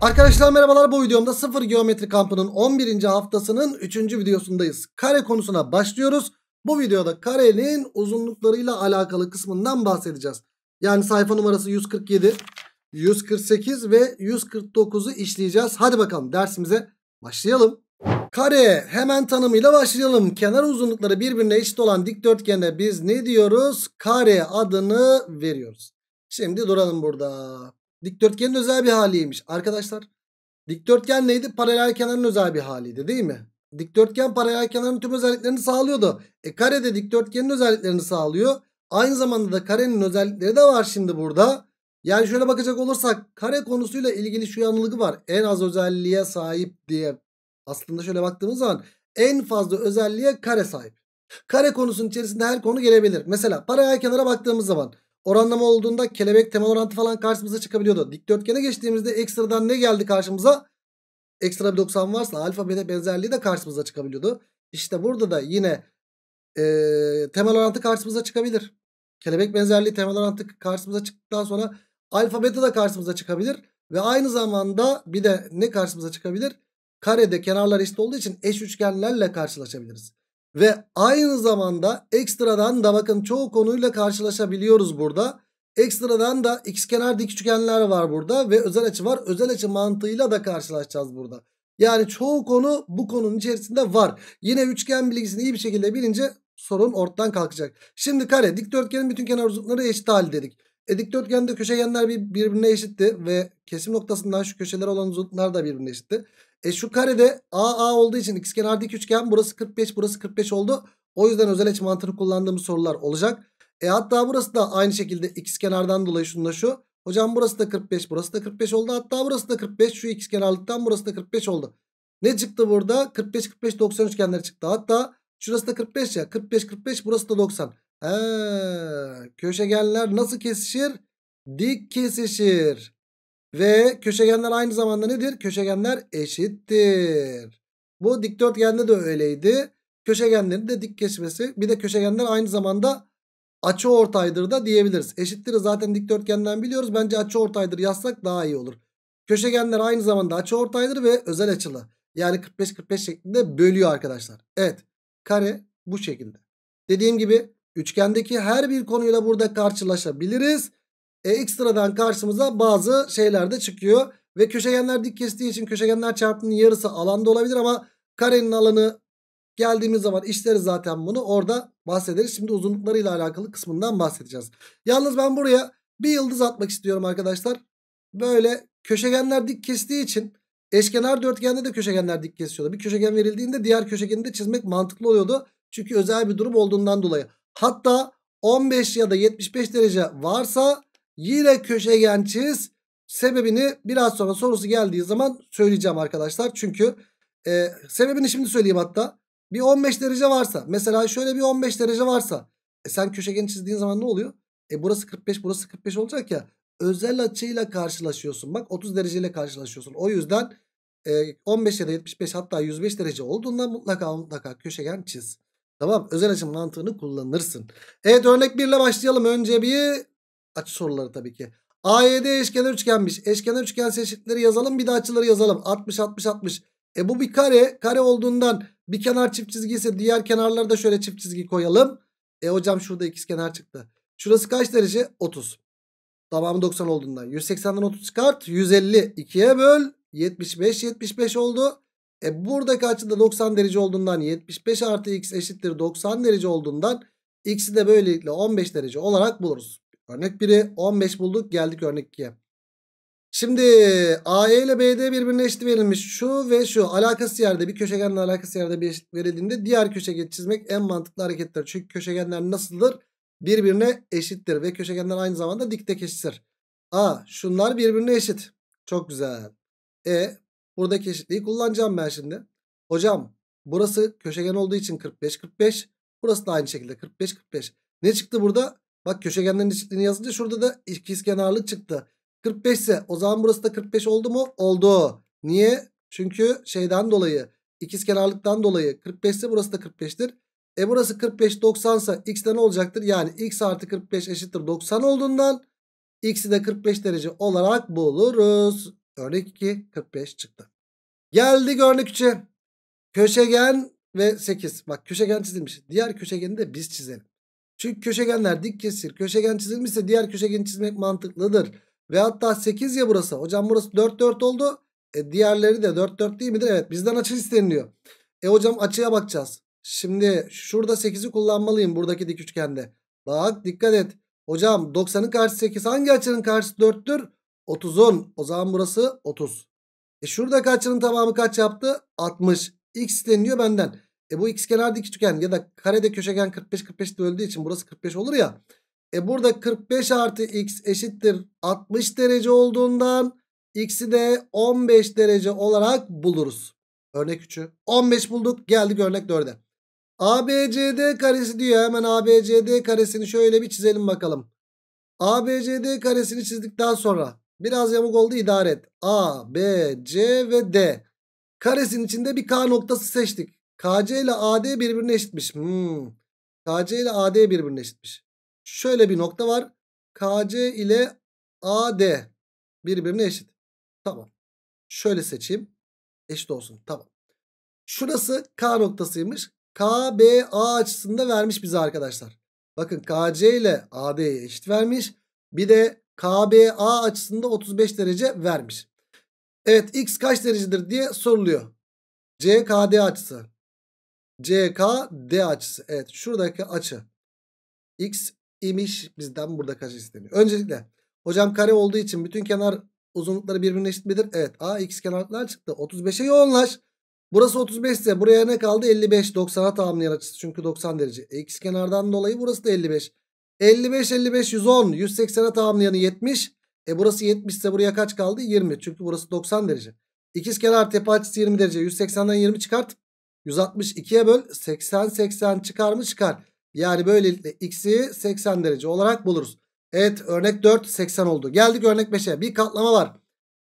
Arkadaşlar merhabalar bu videomda sıfır geometri kampının 11. haftasının 3. videosundayız. Kare konusuna başlıyoruz. Bu videoda karenin uzunluklarıyla alakalı kısmından bahsedeceğiz. Yani sayfa numarası 147, 148 ve 149'u işleyeceğiz. Hadi bakalım dersimize başlayalım. Kare hemen tanımıyla başlayalım. Kenar uzunlukları birbirine eşit olan dikdörtgene biz ne diyoruz? Kare adını veriyoruz. Şimdi duralım burada dikdörtgenin özel bir haliymiş arkadaşlar. Dikdörtgen neydi? Paralel kenarın özel bir haliydi değil mi? Dikdörtgen paralel kenarın tüm özelliklerini sağlıyordu. E kare de dikdörtgenin özelliklerini sağlıyor. Aynı zamanda da karenin özellikleri de var şimdi burada. Yani şöyle bakacak olursak kare konusuyla ilgili şu yanılgı var. En az özelliğe sahip diye. Aslında şöyle baktığımız zaman en fazla özelliğe kare sahip. Kare konusunun içerisinde her konu gelebilir. Mesela paralel kenara baktığımız zaman Oranlama olduğunda kelebek temel orantı falan karşımıza çıkabiliyordu. Dikdörtgene geçtiğimizde ekstradan ne geldi karşımıza? Ekstra bir 90 varsa alfa beta benzerliği de karşımıza çıkabiliyordu. İşte burada da yine e, temel orantı karşımıza çıkabilir. Kelebek benzerliği temel orantı karşımıza çıktıktan sonra alfa beta da karşımıza çıkabilir. Ve aynı zamanda bir de ne karşımıza çıkabilir? Karede kenarlar eşit olduğu için eş üçgenlerle karşılaşabiliriz. Ve aynı zamanda ekstradan da bakın çoğu konuyla karşılaşabiliyoruz burada. Ekstradan da x kenar dik üçgenler var burada ve özel açı var. Özel açı mantığıyla da karşılaşacağız burada. Yani çoğu konu bu konunun içerisinde var. Yine üçgen bilgisini iyi bir şekilde bilince sorun ortadan kalkacak. Şimdi kare dikdörtgenin bütün kenar uzunlukları eşit hali dedik. E dikdörtgende köşe köşegenler birbirine eşitti ve kesim noktasından şu köşeler olan uzunluklar da birbirine eşitti. E şu karede a a olduğu için dik üçgen burası 45 burası 45 oldu. O yüzden özel özeleç mantığını kullandığımız sorular olacak. E hatta burası da aynı şekilde ikizkenardan dolayı şunda şu. Hocam burası da 45 burası da 45 oldu. Hatta burası da 45 şu ikizkenarlıktan burası da 45 oldu. Ne çıktı burada? 45 45 90 üçgenleri çıktı. Hatta şurası da 45 ya. 45 45 burası da 90. He, köşegenler nasıl kesişir? Dik kesişir. Ve köşegenler aynı zamanda nedir? Köşegenler eşittir. Bu dikdörtgende de öyleydi. Köşegenlerin de dik kesmesi. Bir de köşegenler aynı zamanda açı ortaydır da diyebiliriz. Eşittir zaten dikdörtgenden biliyoruz. Bence açı ortaydır yazsak daha iyi olur. Köşegenler aynı zamanda açı ortaydır ve özel açılı. Yani 45-45 şeklinde bölüyor arkadaşlar. Evet kare bu şekilde. Dediğim gibi üçgendeki her bir konuyla burada karşılaşabiliriz e, ekstradan karşımıza bazı şeyler de çıkıyor. Ve köşegenler dik kestiği için köşegenler çarpımının yarısı alanda olabilir ama karenin alanı geldiğimiz zaman işleri zaten bunu orada bahsederiz. Şimdi uzunluklarıyla alakalı kısmından bahsedeceğiz. Yalnız ben buraya bir yıldız atmak istiyorum arkadaşlar. Böyle köşegenler dik kestiği için eşkenar dörtgende de köşegenler dik kesiyordu. Bir köşegen verildiğinde diğer köşegeni de çizmek mantıklı oluyordu. Çünkü özel bir durum olduğundan dolayı. Hatta 15 ya da 75 derece varsa Yine köşegen çiz. Sebebini biraz sonra sorusu geldiği zaman söyleyeceğim arkadaşlar. Çünkü e, sebebini şimdi söyleyeyim hatta. Bir 15 derece varsa mesela şöyle bir 15 derece varsa e, sen köşegeni çizdiğin zaman ne oluyor? E burası 45 burası 45 olacak ya özel açıyla karşılaşıyorsun. Bak 30 dereceyle karşılaşıyorsun. O yüzden e, 15 ya da 75 hatta 105 derece olduğunda mutlaka mutlaka köşegen çiz. Tamam özel açı mantığını kullanırsın. Evet örnek 1 ile başlayalım. Önce bir Açı soruları tabii ki. AED eşkenar üçgenmiş. Eşkenar üçgen çeşitleri yazalım. Bir de açıları yazalım. 60 60 60. E bu bir kare. Kare olduğundan bir kenar çift çizgi ise diğer kenarlarda şöyle çift çizgi koyalım. E hocam şurada ikiz kenar çıktı. Şurası kaç derece? 30. Tamamı 90 olduğundan. 180'den 30 çıkart. 150. 2'ye böl. 75 75 oldu. E buradaki açı da 90 derece olduğundan 75 artı x eşittir 90 derece olduğundan x'i de böylelikle 15 derece olarak buluruz. Örnek 1'i 15 bulduk geldik örnek 2'ye. Şimdi AE ile BD birbirine eşit verilmiş. Şu ve şu alakası yerde bir köşegenle alakası yerde bir eşit verildiğinde diğer köşegeni çizmek en mantıklı hareketler Çünkü köşegenler nasıldır? Birbirine eşittir ve köşegenler aynı zamanda dikdek eşittir. A şunlar birbirine eşit. Çok güzel. E buradaki eşitliği kullanacağım ben şimdi. Hocam burası köşegen olduğu için 45-45. Burası da aynı şekilde 45-45. Ne çıktı burada? Bak köşegenlerin eşitliğini yazınca şurada da ikizkenarlı çıktı. 45 ise o zaman burası da 45 oldu mu? Oldu. Niye? Çünkü şeyden dolayı ikizkenarlıktan dolayı 45 ise burası da 45'tir. E burası 45 90 ise x ne olacaktır? Yani x artı 45 eşittir 90 olduğundan x'i de 45 derece olarak buluruz. Örnek 2 45 çıktı. geldi örnek 3'e. Köşegen ve 8. Bak köşegen çizilmiş. Diğer köşegeni de biz çizelim. Çünkü köşegenler dik kesir. Köşegen çizilmişse diğer köşegeni çizmek mantıklıdır. Ve hatta 8 ya burası. Hocam burası 4 4 oldu. E diğerleri de 4 4 değil midir? Evet bizden açı isteniliyor. E hocam açıya bakacağız. Şimdi şurada 8'i kullanmalıyım buradaki dik üçgende. Bak dikkat et. Hocam 90'ın karşısı 8 hangi açının karşısı 4'tür? 30'un. O zaman burası 30. E şuradaki açının tamamı kaç yaptı? 60. X isteniliyor benden. E bu x kenar dik üçgen ya da karede köşegen 45 45 bölüldüğü için burası 45 olur ya. E burada 45 artı x eşittir 60 derece olduğundan x'i de 15 derece olarak buluruz. Örnek 3'ü 15 bulduk geldik örnek 4'e. ABCD karesi diyor hemen ABCD karesini şöyle bir çizelim bakalım. ABCD karesini çizdikten sonra biraz yamuk oldu idare et. A, B, C ve D. Karesin içinde bir K noktası seçtik. KC ile AD birbirine eşitmiş. Hmm. KC ile AD birbirine eşitmiş. Şöyle bir nokta var. KC ile AD birbirine eşit. Tamam. Şöyle seçeyim. Eşit olsun. Tamam. Şurası K noktasıymış. KBA açısında vermiş bize arkadaşlar. Bakın KC ile AD'ye eşit vermiş. Bir de KBA açısında 35 derece vermiş. Evet x kaç derecedir diye soruluyor. CKD açısı. CK D açısı. Evet şuradaki açı. X imiş bizden burada kaç isteniyor. Öncelikle hocam kare olduğu için bütün kenar uzunlukları birbirine eşit midir? Evet. A x kenarlar çıktı. 35'e yoğunlaş. Burası 35 ise buraya ne kaldı? 55. 90'a tamamlayan açısı. Çünkü 90 derece. E, x kenardan dolayı burası da 55. 55 55 110. 180'e tamamlayanı 70. E burası 70 ise buraya kaç kaldı? 20. Çünkü burası 90 derece. İkiz kenar tepe açısı 20 derece. 180'den 20 çıkart. 162'ye böl 80 80 çıkar mı çıkar. Yani böylelikle x'i 80 derece olarak buluruz. Evet örnek 4 80 oldu. Geldik örnek 5'e bir katlama var.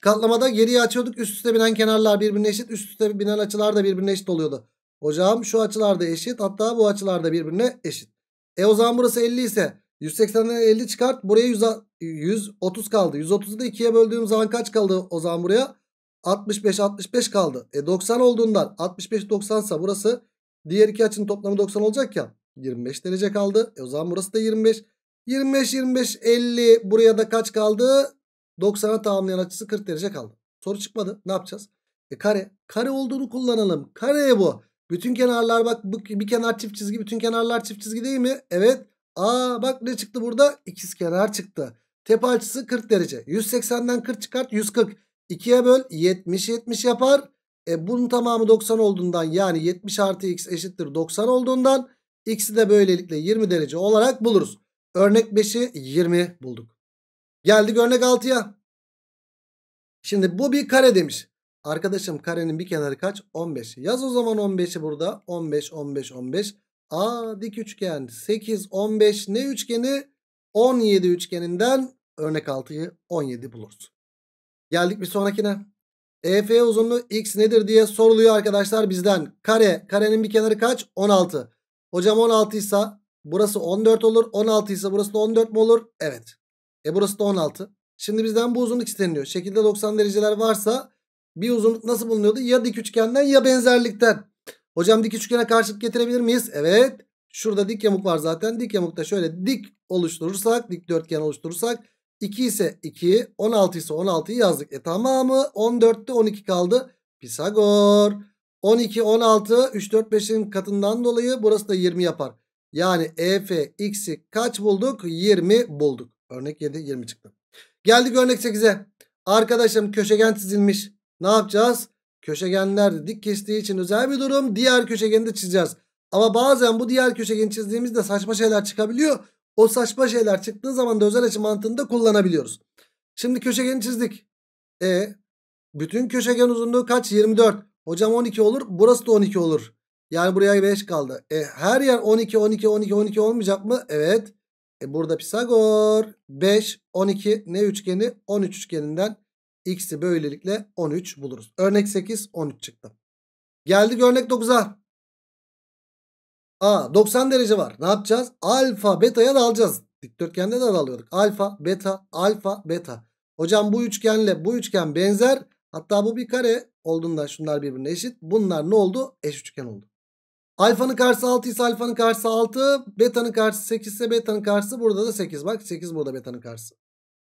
Katlamada geriye açıyorduk üst üste binen kenarlar birbirine eşit üst üste binen açılar da birbirine eşit oluyordu. Hocam şu açılar da eşit hatta bu açılar da birbirine eşit. E o zaman burası 50 ise 180'den 50 çıkart buraya 100, 130 kaldı. 130'u da 2'ye böldüğüm zaman kaç kaldı o zaman buraya? 65 65 kaldı. E 90 olduğundan 65 90 sa burası diğer iki açının toplamı 90 olacak ya. 25 derece kaldı. E o zaman burası da 25. 25 25 50 buraya da kaç kaldı? 90'a tamamlayan açısı 40 derece kaldı. Soru çıkmadı. Ne yapacağız? E kare. Kare olduğunu kullanalım. Kare bu. Bütün kenarlar bak bir kenar çift çizgi bütün kenarlar çift çizgi değil mi? Evet. Aa bak ne çıktı burada? İkiz kenar çıktı. Tepe açısı 40 derece. 180'den 40 çıkart 140. 2'ye böl 70 70 yapar. E bunun tamamı 90 olduğundan yani 70 artı x eşittir 90 olduğundan x'i de böylelikle 20 derece olarak buluruz. Örnek 5'i 20 bulduk. Geldik örnek 6'ya. Şimdi bu bir kare demiş. Arkadaşım karenin bir kenarı kaç? 15. Yaz o zaman 15'i burada. 15, 15, 15. A dik üçgen 8, 15 ne üçgeni? 17 üçgeninden örnek 6'yı 17 buluruz. Geldik bir sonrakine. EF uzunluğu x nedir diye soruluyor arkadaşlar bizden. Kare. Karenin bir kenarı kaç? 16. Hocam 16 ise burası 14 olur. 16 ise burası da 14 mu olur? Evet. E burası da 16. Şimdi bizden bu uzunluk isteniyor. Şekilde 90 dereceler varsa bir uzunluk nasıl bulunuyordu? Ya dik üçgenden ya benzerlikten. Hocam dik üçgene karşılık getirebilir miyiz? Evet. Şurada dik yamuk var zaten. Dik yamukta şöyle dik oluşturursak, dik dörtgen oluşturursak 2 ise 2. 16 ise 16'yı yazdık. E tamamı 14'te 12 kaldı. Pisagor. 12, 16, 3, 4, 5'in katından dolayı burası da 20 yapar. Yani EF x'i kaç bulduk? 20 bulduk. Örnek 7, 20 çıktı. Geldik örnek 8'e. Arkadaşım köşegen çizilmiş. Ne yapacağız? Köşegenler dik kestiği için özel bir durum. Diğer köşegeni de çizeceğiz. Ama bazen bu diğer köşegeni çizdiğimizde saçma şeyler çıkabiliyor. O saçma şeyler çıktığı zaman da özel açı mantığını kullanabiliyoruz. Şimdi köşegeni çizdik. E bütün köşegen uzunluğu kaç? 24. Hocam 12 olur. Burası da 12 olur. Yani buraya 5 kaldı. E her yer 12 12 12 12 olmayacak mı? Evet. E burada Pisagor 5 12 ne üçgeni? 13 üçgeninden x'i böylelikle 13 buluruz. Örnek 8 13 çıktı. Geldik örnek 9'a. A 90 derece var. Ne yapacağız? Alfa beta'ya dalacağız. Dikdörtgende de dalıyorduk. Alfa beta alfa beta. Hocam bu üçgenle bu üçgen benzer. Hatta bu bir kare olduğundan şunlar birbirine eşit. Bunlar ne oldu? Eş üçgen oldu. Alfanın karşısı 6 ise alfanın karşısı 6. Beta'nın karşısı 8 ise beta'nın karşısı burada da 8. Bak 8 burada beta'nın karşısı.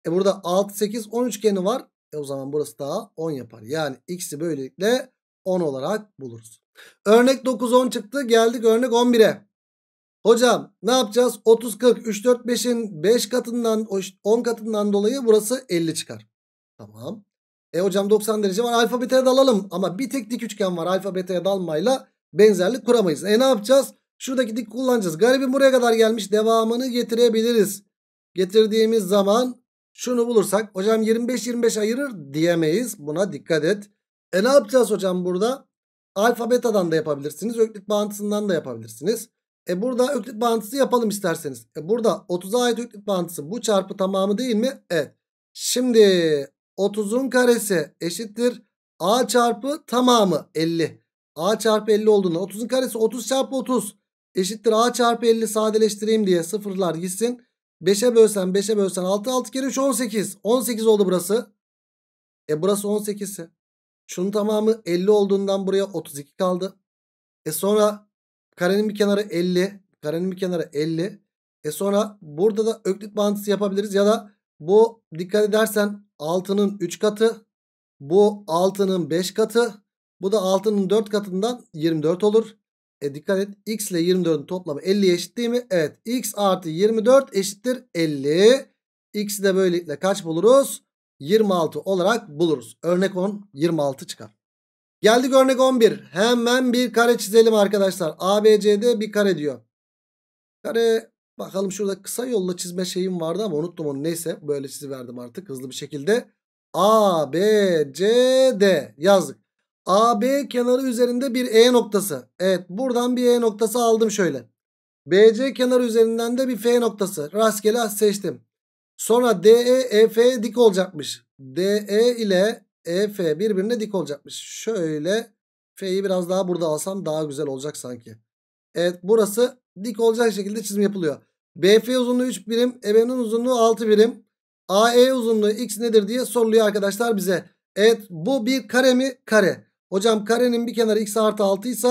E burada 6 8 10 üçgeni var. E o zaman burası daha 10 yapar. Yani x'i böylelikle 10 olarak buluruz. Örnek 9 10 çıktı. Geldik örnek 11'e. Hocam ne yapacağız? 30 40 3 4 5'in 5 katından 10 katından dolayı burası 50 çıkar. Tamam. E hocam 90 derece var. Alfa beta'ya dalalım ama bir tek dik üçgen var. Alfa beta'ya dalmayla benzerlik kuramayız. E ne yapacağız? Şuradaki dik kullanacağız. Garibim buraya kadar gelmiş. Devamını getirebiliriz. Getirdiğimiz zaman şunu bulursak hocam 25 25 ayırır diyemeyiz. Buna dikkat et. E ne yapacağız hocam burada? Alfa betadan da yapabilirsiniz. Öklit bağıntısından da yapabilirsiniz. E burada öklit bağıntısı yapalım isterseniz. E burada 30'a ait öklit bağıntısı bu çarpı tamamı değil mi? Evet. Şimdi 30'un karesi eşittir. A çarpı tamamı 50. A çarpı 50 olduğunda 30'un karesi 30 çarpı 30 eşittir. A çarpı 50 sadeleştireyim diye sıfırlar gitsin. 5'e bölsen 5'e bölsen 6 6 kere 3 18. 18 oldu burası. E burası 18'si. Şunun tamamı 50 olduğundan buraya 32 kaldı. E sonra karenin bir kenarı 50. Karenin bir kenarı 50. E sonra burada da öklit bağıntısı yapabiliriz. Ya da bu dikkat edersen 6'nın 3 katı. Bu 6'nın 5 katı. Bu da 6'nın 4 katından 24 olur. E dikkat et x ile 24'ün toplamı 50 eşit değil mi? Evet x artı 24 eşittir 50. X'i de böylelikle kaç buluruz? 26 olarak buluruz. Örnek 10 26 çıkar. Geldik örnek 11. Hemen bir kare çizelim arkadaşlar. ABC'de bir kare diyor. Kare bakalım şurada kısa yolla çizme şeyim vardı ama unuttum onu. Neyse böyle çiziverdim artık hızlı bir şekilde. A, B, C, D yazdık. AB kenarı üzerinde bir E noktası. Evet buradan bir E noktası aldım şöyle. BC kenarı üzerinden de bir F noktası. Rastgele seçtim. Sonra DE EF'ye dik olacakmış. DE ile EF birbirine dik olacakmış. Şöyle F'yi biraz daha burada alsam daha güzel olacak sanki. Evet burası dik olacak şekilde çizim yapılıyor. BF uzunluğu 3 birim. EB'nin uzunluğu 6 birim. AE uzunluğu x nedir diye soruluyor arkadaşlar bize. Evet bu bir kare mi? Kare. Hocam karenin bir kenarı x artı 6 ise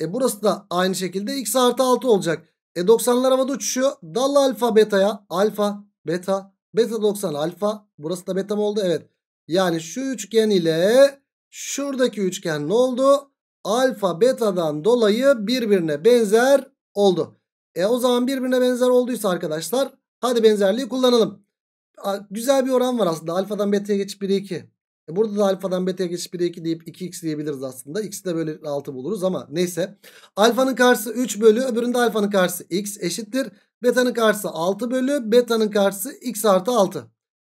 e, burası da aynı şekilde x artı 6 olacak. E 90'lar havada uçuşuyor. Dalla alfa betaya alfa beta. Beta 90 alfa. Burası da beta mı oldu? Evet. Yani şu üçgen ile şuradaki üçgen ne oldu? Alfa betadan dolayı birbirine benzer oldu. E o zaman birbirine benzer olduysa arkadaşlar hadi benzerliği kullanalım. A, güzel bir oran var aslında. Alfadan beta'ya geçip 1'e 2. E burada da alfadan beta'ya geçip 1'e 2 deyip 2x diyebiliriz aslında. X'i de böyle 6 buluruz ama neyse. Alfanın karşısı 3 bölü öbüründe alfanın karşısı x eşittir. Beta'nın karşısı 6 bölü beta'nın karşısı x artı 6.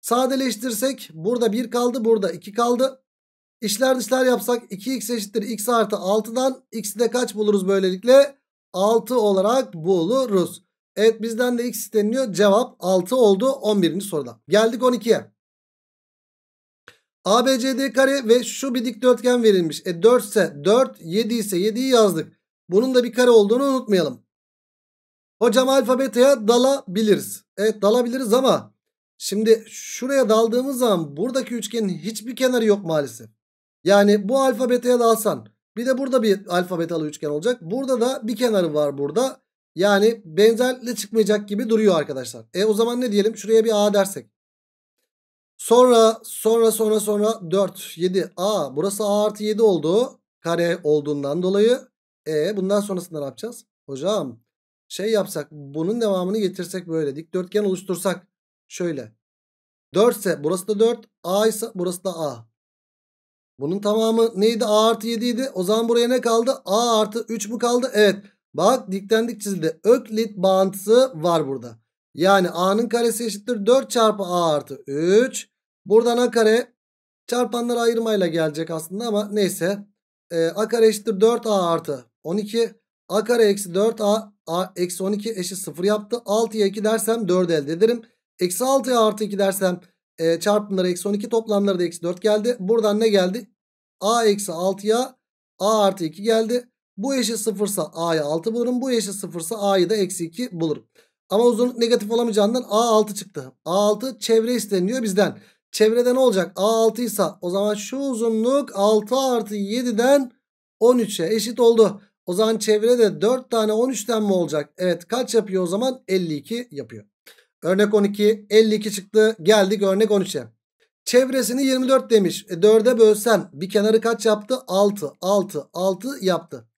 Sadeleştirsek burada 1 kaldı burada 2 kaldı. İşler dışlar yapsak 2x eşittir x artı 6'dan x'i de kaç buluruz böylelikle? 6 olarak buluruz. Evet bizden de x isteniyor. Cevap 6 oldu 11. soruda. Geldik 12'ye. ABCD kare ve şu bir dikdörtgen verilmiş. E 4 ise 4, 7 ise 7'yi yazdık. Bunun da bir kare olduğunu unutmayalım. Hocam alfa dalabiliriz. Evet dalabiliriz ama şimdi şuraya daldığımız zaman buradaki üçgenin hiçbir kenarı yok maalesef. Yani bu alfa dalsan bir de burada bir alfa üçgen olacak. Burada da bir kenarı var burada. Yani benzerlikle çıkmayacak gibi duruyor arkadaşlar. E o zaman ne diyelim? Şuraya bir A dersek. Sonra sonra sonra sonra 4 7 A burası A artı 7 oldu. Kare olduğundan dolayı. E bundan sonrasında ne yapacağız? Hocam şey yapsak bunun devamını getirsek böyle dikdörtgen oluştursak şöyle 4 ise burası da 4 A ise burası da A. Bunun tamamı neydi A artı 7 idi o zaman buraya ne kaldı A artı 3 mu kaldı evet bak diktendik çizildi öklit bağıntısı var burada. Yani A'nın karesi eşittir 4 çarpı A artı 3 buradan A kare çarpanları ayırmayla gelecek aslında ama neyse ee, A kare eşittir 4A artı 12 A kare eksi 4A A, eksi 12 eşit 0 yaptı. 6'ya 2 dersem 4 elde ederim. Eksi 6'ya artı 2 dersem e, çarpımları eksi 12 toplamları da eksi 4 geldi. Buradan ne geldi? A eksi 6'ya A artı 2 geldi. Bu eşit 0 ise A'ya 6 bulurum. Bu eşit 0 ise A'yı da eksi 2 bulurum. Ama uzunluk negatif olamayacağından A6 çıktı. A6 çevre isteniyor bizden. Çevrede ne olacak? A6 ise o zaman şu uzunluk 6 artı 7'den 13'e eşit oldu. O zaman çevrede 4 tane 13'ten mi olacak? Evet kaç yapıyor o zaman? 52 yapıyor. Örnek 12 52 çıktı geldik örnek 13'e. Çevresini 24 demiş. E, 4'e bölsen bir kenarı kaç yaptı? 6 6 6 yaptı.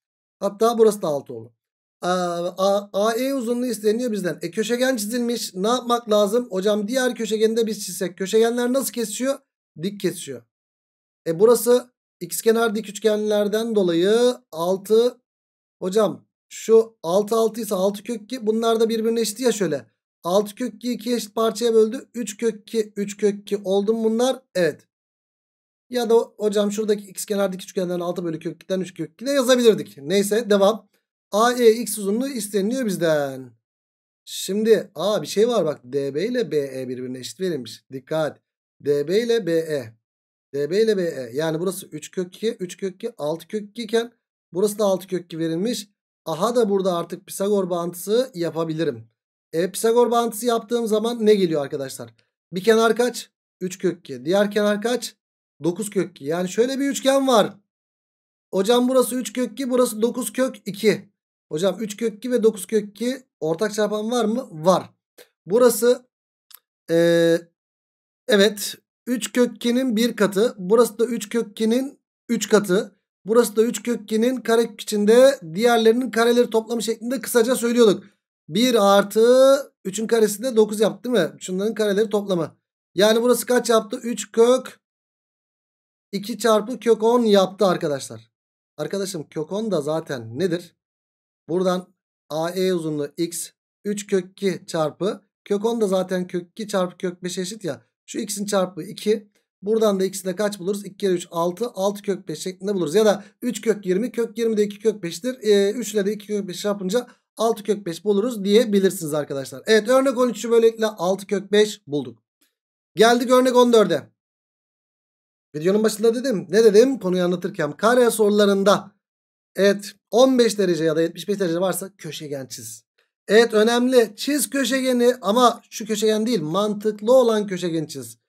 Hatta burası da 6 oldu. AE ee, e uzunluğu isteniyor bizden. E köşegen çizilmiş. Ne yapmak lazım? Hocam diğer köşegeni de biz çizsek. Köşegenler nasıl kesiyor? Dik kesiyor. E burası x ikizkenar dik üçgenlerden dolayı 6 Hocam şu 6 6 ise 6 kök 2 bunlar da birbirine eşit ya şöyle. 6 kök 2 2 eşit parçaya böldü. 3 kök 2 3 kök 2 oldu mu bunlar? Evet. Ya da hocam şuradaki x kenardaki üçgenden 6 bölü kök 2'den 3 kök 2 de yazabilirdik. Neyse devam. A, E, X uzunluğu isteniliyor bizden. Şimdi A bir şey var bak DB ile BE birbirine eşit verilmiş. Dikkat. DB ile BE. DB ile BE. Yani burası 3 kök 2, 3 kök 2, 6 kök 2 iken Burası da 6 kökü verilmiş. Aha da burada artık Pisagor bağıntısı yapabilirim. E, Pisagor bağıntısı yaptığım zaman ne geliyor arkadaşlar? Bir kenar kaç? 3 kökü. Diğer kenar kaç? 9 kökü. Yani şöyle bir üçgen var. Hocam burası 3 kök 2 burası 9 kök 2. Hocam 3 kök 2 ve 9 kök 2 ortak çarpan var mı? Var. Burası ee, evet 3 kök 2'nin 1 katı. Burası da 3 kök 2'nin 3 katı. Burası da 3 kökgenin kare içinde diğerlerinin kareleri toplamı şeklinde kısaca söylüyorduk. 1 artı 3'ün karesi de 9 yaptı değil mi? Şunların kareleri toplamı. Yani burası kaç yaptı? 3 kök 2 çarpı kök 10 yaptı arkadaşlar. Arkadaşım kök 10 da zaten nedir? Buradan AE uzunluğu x 3 kök 2 çarpı kök 10 da zaten kök 2 çarpı kök 5 eşit ya. Şu x'in çarpı 2 Buradan da ikisine kaç buluruz? 2 kere 3 6. 6 kök 5 şeklinde buluruz. Ya da 3 kök 20. Kök 20 de 2 kök 5'tir. E, 3 ile de 2 kök 5 yapınca 6 kök 5 buluruz diyebilirsiniz arkadaşlar. Evet örnek 13'ü böylelikle 6 kök 5 bulduk. Geldik örnek 14'e. Videonun başında dedim. Ne dedim? Konuyu anlatırken kare sorularında evet 15 derece ya da 75 derece varsa köşegen çiz. Evet önemli. Çiz köşegeni ama şu köşegen değil. Mantıklı olan köşegen çiz.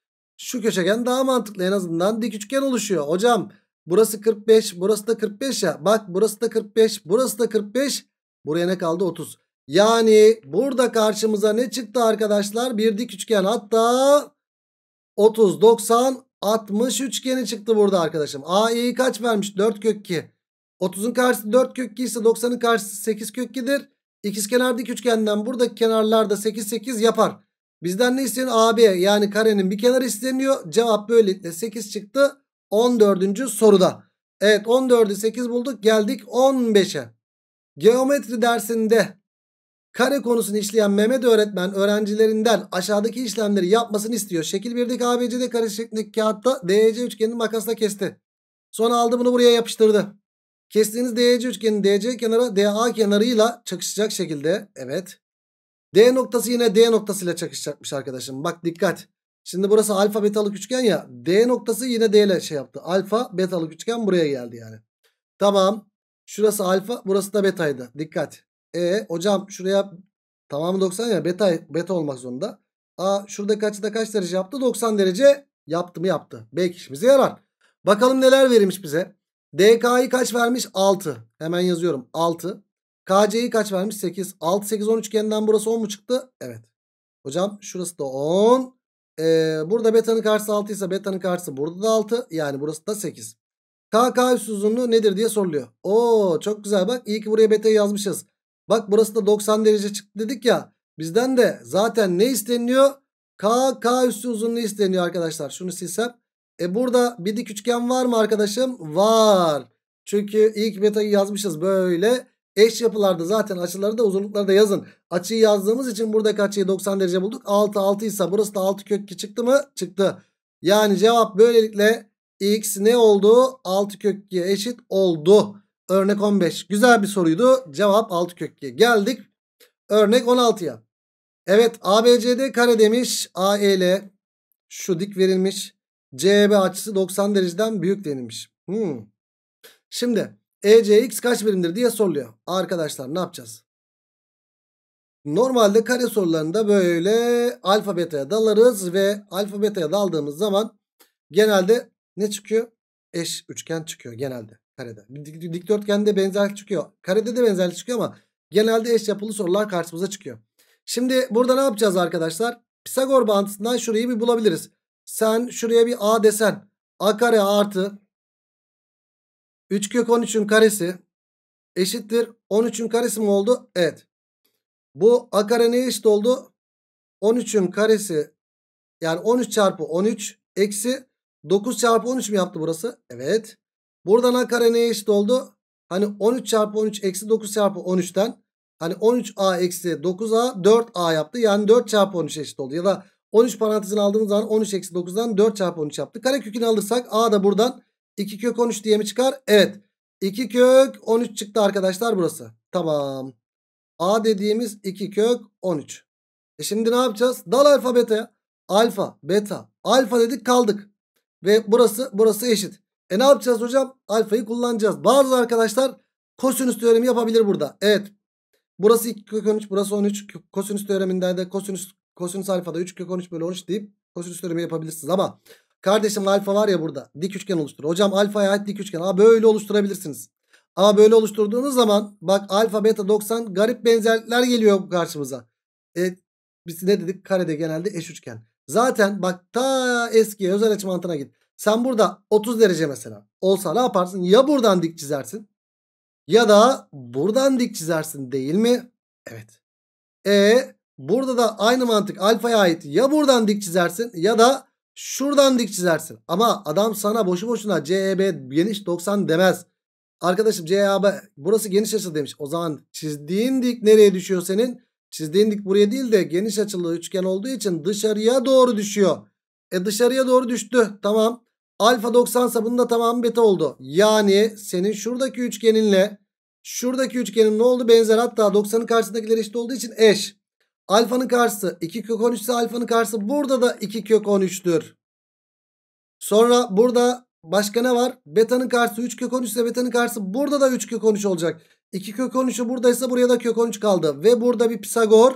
Şu köşegen daha mantıklı en azından dik üçgen oluşuyor. Hocam burası 45 burası da 45 ya. Bak burası da 45 burası da 45. Buraya ne kaldı 30. Yani burada karşımıza ne çıktı arkadaşlar? Bir dik üçgen hatta 30 90 60 üçgeni çıktı burada arkadaşım. AE'yi kaç vermiş? 4 kök 2. 30'un karşısı 4 kök 2 ise 90'ın karşısı 8 kök 2'dir. kenar dik üçgenden buradaki kenarlarda 8 8 yapar. Bizden ne isteniyor? AB yani karenin bir kenarı isteniyor. Cevap böylelikle 8 çıktı. 14. soruda. Evet 14'ü 8 bulduk. Geldik 15'e. Geometri dersinde kare konusunu işleyen Mehmet öğretmen öğrencilerinden aşağıdaki işlemleri yapmasını istiyor. Şekil 1'deki ABCD kare şeklindeki kağıtta DC e üçgenini makasla kesti. Sonra aldı bunu buraya yapıştırdı. Kestiğiniz DC e üçgenin DC kenarı DA kenarıyla çakışacak şekilde evet D noktası yine D noktasıyla çakışacakmış arkadaşım. Bak dikkat. Şimdi burası alfa betalık üçgen ya. D noktası yine D ile şey yaptı. Alfa betalık üçgen buraya geldi yani. Tamam. Şurası alfa burası da betaydı. Dikkat. E hocam şuraya tamamı 90 ya beta, beta olmak zorunda. A şuradaki açıda kaç derece yaptı? 90 derece yaptı mı yaptı. Belki işimize yarar. Bakalım neler verilmiş bize. DK'yı kaç vermiş? 6. Hemen yazıyorum. 6. KC'yi kaç vermiş? 8. 6, 8, 10 üçgeninden burası 10 mu çıktı? Evet. Hocam şurası da 10. Ee, burada betanın karşısı 6 ise betanın karşısı burada da 6. Yani burası da 8. KK üst uzunluğu nedir diye soruluyor. Oo çok güzel bak. İyi ki buraya beta'yı yazmışız. Bak burası da 90 derece çıktı dedik ya. Bizden de zaten ne isteniyor? KK üstü uzunluğu isteniyor arkadaşlar. Şunu silsem. E burada bir dik üçgen var mı arkadaşım? Var. Çünkü ilk beta'yı yazmışız böyle. Eş yapılarda zaten açıları da uzunlukları da yazın. Açıyı yazdığımız için buradaki açıyı şey? 90 derece bulduk. 6 6 ise burası da 6 kök 2 çıktı mı? Çıktı. Yani cevap böylelikle x ne oldu? 6 kök 2'ye eşit oldu. Örnek 15. Güzel bir soruydu. Cevap 6 kök 2. Geldik örnek 16'ya. Evet ABCD kare demiş. AEL şu dik verilmiş. CB açısı 90 dereceden büyük denilmiş. Hmm. Şimdi ECX kaç birimdir diye soruluyor. Arkadaşlar ne yapacağız? Normalde kare sorularında böyle alfa beta'ya dalarız ve alfa beta'ya daldığımız zaman genelde ne çıkıyor? Eş üçgen çıkıyor genelde karede. Dik, dikdörtgende benzerlik çıkıyor. Karede de benzerlik çıkıyor ama genelde eş yapılı sorular karşımıza çıkıyor. Şimdi burada ne yapacağız arkadaşlar? Pisagor bağıntısından şurayı bir bulabiliriz. Sen şuraya bir a desen a kare artı 3 kök 13'ün karesi eşittir. 13'ün karesi mi oldu? Evet. Bu a kare neye eşit oldu? 13'ün karesi yani 13 çarpı 13 eksi 9 çarpı 13 mi yaptı burası? Evet. Buradan a kare neye eşit oldu? Hani 13 çarpı 13 eksi 9 çarpı 13'ten hani 13a eksi 9a 4a yaptı. Yani 4 çarpı 13 eşit oldu. Ya da 13 parantezin aldığımız zaman 13 eksi 9'dan 4 çarpı 13 yaptı. Kare kökünü alırsak a da buradan 2 kök 13 diye mi çıkar? Evet. 2 kök 13 çıktı arkadaşlar burası. Tamam. A dediğimiz 2 kök 13. E şimdi ne yapacağız? Dal alfa beta'ya. Alfa, beta, alfa dedik kaldık. Ve burası burası eşit. E ne yapacağız hocam? Alfayı kullanacağız. Bazı arkadaşlar kosinüs teoremi yapabilir burada. Evet. Burası 2 kök 13, burası 13. Kosinüs teoreminde de kosinüs kosinüs alfada 3 kök 13 bölü 13 deyip kosinüs teoremi yapabilirsiniz ama Kardeşim alfa var ya burada. Dik üçgen oluştur. Hocam alfaya ait dik üçgen. Aa böyle oluşturabilirsiniz. Ama böyle oluşturduğunuz zaman bak alfa beta 90 garip benzerlikler geliyor karşımıza. E, biz ne dedik? Karede genelde eş üçgen. Zaten bak ta eski özel açı mantığına git. Sen burada 30 derece mesela olsa ne yaparsın? Ya buradan dik çizersin ya da buradan dik çizersin değil mi? Evet. E burada da aynı mantık alfaya ait. Ya buradan dik çizersin ya da Şuradan dik çizersin. Ama adam sana boşu boşuna CEB geniş 90 demez. Arkadaşım CEB burası geniş açılı demiş. O zaman çizdiğin dik nereye düşüyor senin? Çizdiğin dik buraya değil de geniş açılı üçgen olduğu için dışarıya doğru düşüyor. E dışarıya doğru düştü. Tamam. Alfa 90 sa bunda tamam beta oldu. Yani senin şuradaki üçgeninle şuradaki üçgenin ne oldu? Benzer hatta 90'ın karşısındakiler eşit olduğu için eş. Alfanın karşısı 2 kök 13 ise alfanın karşısı burada da 2 kök 13'tür. Sonra burada başka ne var? Beta'nın karşısı 3 kök 13 ise beta'nın karşısı burada da 3 kök 13 olacak. 2 kök 13'ü buradaysa buraya da kök 13 kaldı. Ve burada bir Pisagor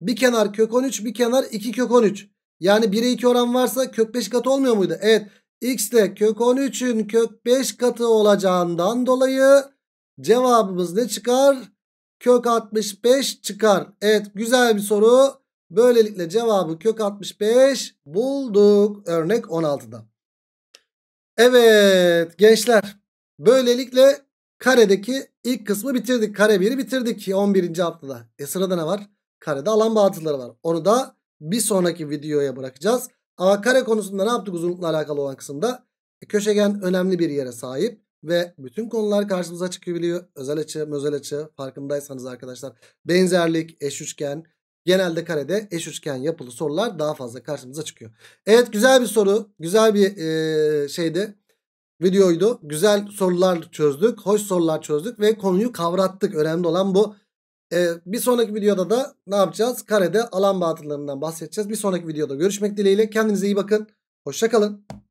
bir kenar kök 13 bir kenar 2 kök 13. Yani 1'e 2 oran varsa kök 5 katı olmuyor muydu? Evet x ile kök 13'ün kök 5 katı olacağından dolayı cevabımız ne çıkar? kök 65 çıkar. Evet güzel bir soru. Böylelikle cevabı kök 65 bulduk. Örnek 16'da. Evet gençler. Böylelikle karedeki ilk kısmı bitirdik. Kare 1'i bitirdik 11. haftada. E sırada ne var? Karede alan bağıntıları var. Onu da bir sonraki videoya bırakacağız. Ama kare konusunda ne yaptık uzunlukla alakalı olan kısımda? E, köşegen önemli bir yere sahip ve bütün konular karşımıza çıkabiliyor. Özel açı, özel açı farkındaysanız arkadaşlar benzerlik, eş üçgen, genelde karede eş üçgen yapılı sorular daha fazla karşımıza çıkıyor. Evet güzel bir soru, güzel bir e, şeydi. Videoydu. Güzel sorular çözdük, hoş sorular çözdük ve konuyu kavrattık. Önemli olan bu. Ee, bir sonraki videoda da ne yapacağız? Karede alan batınlarından bahsedeceğiz. Bir sonraki videoda görüşmek dileğiyle. Kendinize iyi bakın. Hoşçakalın.